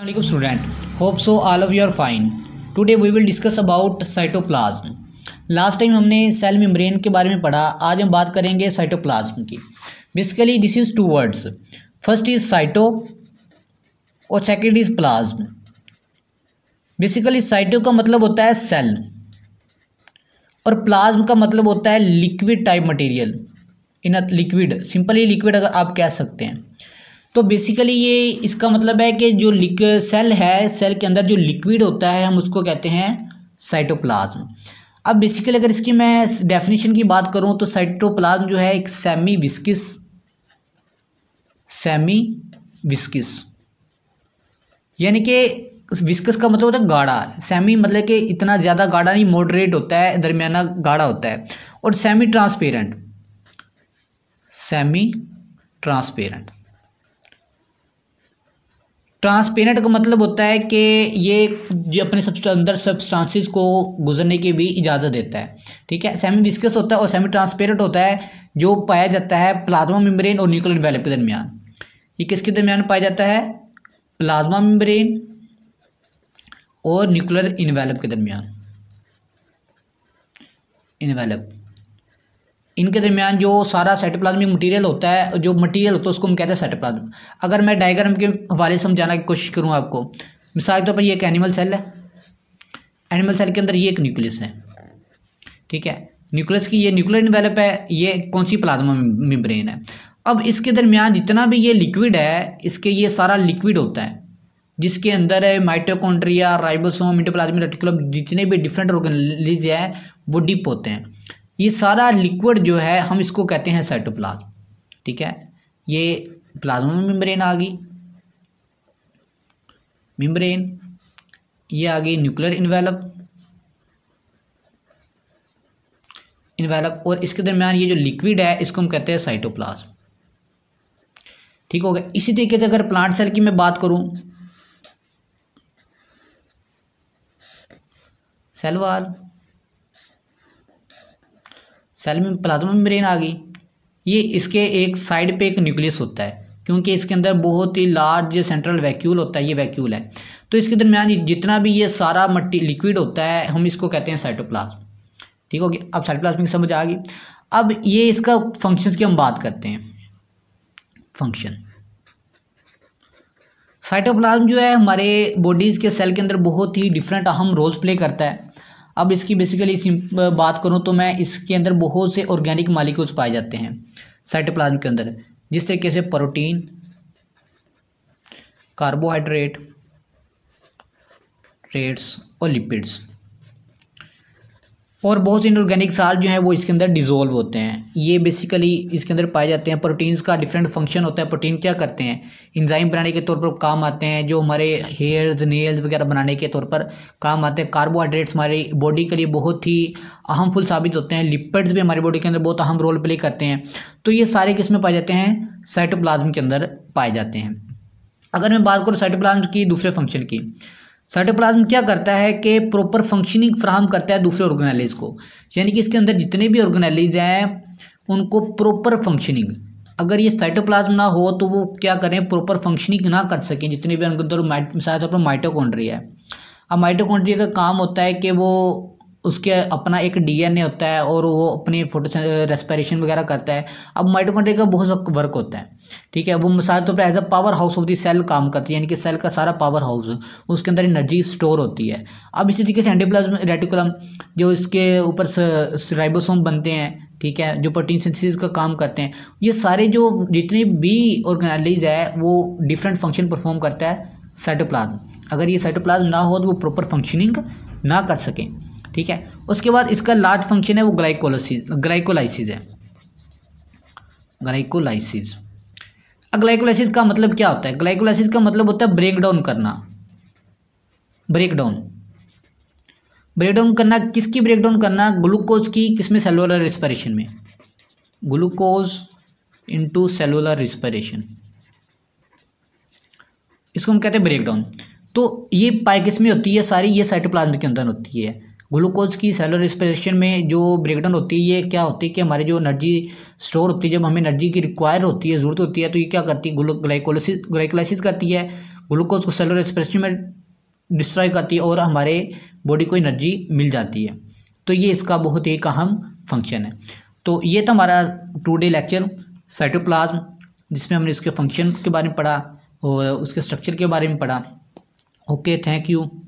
Assalamualaikum student. Hope so all of you are fine. Today we will discuss about cytoplasm. Last time हमने cell membrane के बारे में पढ़ा आज हम बात करेंगे साइटोप्लाज्म की basically this is two words first is cyto और second is plasm basically cyto का मतलब होता है सेल और प्लाज्म का मतलब होता है liquid type material in liquid simply liquid अगर आप कह सकते हैं तो बेसिकली ये इसका मतलब है कि जो लिक सेल है सेल के अंदर जो लिक्विड होता है हम उसको कहते हैं साइटोप्लाज्म अब बेसिकली अगर इसकी मैं डेफिनेशन की बात करूँ तो साइटोप्लाज्म जो है एक सेमी विस्किस सेमी विस्किस यानी कि विस्कस का मतलब होता है गाढ़ा सेमी मतलब कि इतना ज़्यादा गाढ़ा नहीं मॉडरेट होता है दरमियाना गाढ़ा होता है और semi transparent semi transparent transparent का मतलब होता है कि ये जो अपने सब अंदर सब्सटांसिस को गुजरने की भी इजाज़त देता है ठीक है सेमी विस्कस होता है और सेमी ट्रांसपेरेंट होता है जो पाया जाता है प्लाज्मा मेम्ब्रेन और न्यूक्लियर इन्वेलप के दरमियान ये किसके दरमियान पाया जाता है प्लाज्मा मेम्ब्रेन और न्यूक्लियर इन्वेलप के दरमियान इन्वेलप इनके दरमियान जो सारा साइटोप्लाज्मिक मटेरियल होता है जो मटेरियल होता है उसको हम कहते हैं साइटोप्लाज्म अगर मैं डायग्राम के हवाले समझाने की कोशिश करूँ आपको मिसाल के तौर पर यह एक एनिमल सेल है एनिमल सेल के अंदर ये एक न्यूक्लियस है ठीक है न्यूक्लियस की ये न्यूक्लियर डिवेलप है ये कौन सी प्लाज्मा मेम्ब्रेन है अब इसके दरमियान जितना भी ये लिक्विड है इसके ये सारा लिक्विड होता है जिसके अंदर माइटोकॉन्ड्रिया राइबोसोम इंटोप्लाज्मिक रेटिकुलम जितने भी डिफरेंट ऑर्गेनलीज हैं वो डिप होते हैं ये सारा लिक्विड जो है हम इसको कहते हैं साइटोप्लाज्म ठीक है ये प्लाज्मा मेम्ब्रेन आ गई मेम्ब्रेन ये आ गई न्यूक्लियर इन्वेलप इन्वेलप और इसके दरमियान ये जो लिक्विड है इसको हम कहते हैं साइटोप्लाज्म ठीक हो गया इसी तरीके से अगर प्लांट सेल की मैं बात करूं सेल वाल सेल में प्लाज्मा मेम्ब्रेन आ गई ये इसके एक साइड पे एक न्यूक्लियस होता है क्योंकि इसके अंदर बहुत ही लार्ज सेंट्रल वैक्यूल होता है ये वैक्यूल है तो इसके दरमियान जितना भी ये सारा मट्टी लिक्विड होता है हम इसको कहते हैं साइटोप्लाज्म ठीक हो गया अब साइटोप्लाज्म की समझ आ गई अब ये इसका फंक्शन की हम बात करते हैं फंक्शन साइटोप्लाज्म जो है हमारे बॉडीज़ के सेल के अंदर बहुत ही डिफरेंट अहम रोल्स प्ले करता है अब इसकी बेसिकली बात करूँ तो मैं इसके अंदर बहुत से ऑर्गेनिक मालिक्यूल्स पाए जाते हैं साइटोप्लाज्म के अंदर जिस तरीके से प्रोटीन कार्बोहाइड्रेट रेट्स और लिपिड्स और बहुत से इनऑर्गेनिक साल जो हैं वो इसके अंदर डिज़ोल्व होते हैं ये बेसिकली इसके अंदर पाए जाते हैं प्रोटीन्स का डिफरेंट फंक्शन होता है प्रोटीन क्या करते हैं इंजाइम बनाने के तौर पर काम आते हैं जो हमारे हेयर्स नेल्स वगैरह बनाने के तौर पर काम आते हैं कार्बोहाइड्रेट्स हमारी बॉडी के लिए बहुत ही अहमफुल साबित होते हैं लिपिड्स भी हमारी बॉडी के अंदर बहुत अहम रोल प्ले करते हैं तो ये सारे किस्में पाए जाते हैं साइटोप्लाज्म के अंदर पाए जाते हैं अगर मैं बात करूँ साइटोप्लाज्म की दूसरे फंक्शन की साइटोप्लाज्म क्या करता है कि प्रॉपर फंक्शनिंग फ्राहम करता है दूसरे ऑर्गेनाइज को यानी कि इसके अंदर जितने भी ऑर्गेनाइज हैं उनको प्रॉपर फंक्शनिंग अगर ये साइटोप्लाज्म ना हो तो वो क्या करें प्रॉपर फंक्शनिंग ना कर सकें जितने भी अंदर मिसाल तौर पर माइटोकॉन्ड्रिया है अब माइटोकॉन्ड्रिया का काम होता है कि वो उसके अपना एक डीएनए होता है और वो अपनी फोटो रेस्पिरेशन वगैरह करता है अब माइटोकॉन्ड्रिया का बहुत सा वर्क होता है ठीक है वो मिसाल तौर पर as a power house of the cell काम करती है यानी कि सेल का सारा पावर हाउस उसके अंदर एनर्जी स्टोर होती है अब इसी तरीके से एंडोप्लाज्म रेटिकुलम जो इसके ऊपर राइबोसोम बनते हैं ठीक है जो प्रोटीन सिंथेसिस का काम करते हैं ये सारे जो जितने भी ऑर्गेनाइज है वो डिफरेंट फंक्शन परफॉर्म करता है साइटोप्लाज्म अगर ये साइटोप्लाज्म ना हो तो वो प्रॉपर फंक्शनिंग ना कर सकें ठीक है उसके बाद इसका लार्ज फंक्शन है वो ग्लाइकोलोसिस ग्लाइकोलाइसिस है ग्लाइकोलाइसिस ग्लाइकोलाइसिस का मतलब क्या होता है ग्लाइकोलाइसिस का मतलब होता है ब्रेक डाउन करना ब्रेक डाउन ब्रेक डाउन करना किसकी ब्रेक डाउन करना ग्लूकोज की किसमें सेलुलर रिस्परेशन में ग्लूकोज इंटू सेलुलर रिस्परेशन इसको हम कहते हैं ब्रेक डाउन तो ये पाए किस में होती है सारी ये साइटोप्लाज्म के अंदर होती है ग्लूकोज की सेलर रिस्पिरेशन में जो ब्रेकडाउन होती है ये क्या होती है कि हमारे जो एनर्जी स्टोर होती है जब हमें एनर्जी की रिक्वायर होती है ज़रूरत होती है तो ये क्या करती है ग्लाइकोलिसिस ग्लाइकोलाइसिस करती है ग्लूकोज को सेलर एक्सप्रेशन में डिस्ट्रॉय करती है और हमारे बॉडी को एनर्जी मिल जाती है तो ये इसका बहुत ही अहम फंक्शन है तो ये था हमारा टू डे लेक्चर साइटोप्लाज्म जिसमें हमने उसके फंक्शन के बारे में पढ़ा और उसके स्ट्रक्चर के बारे में पढ़ा ओके थैंक यू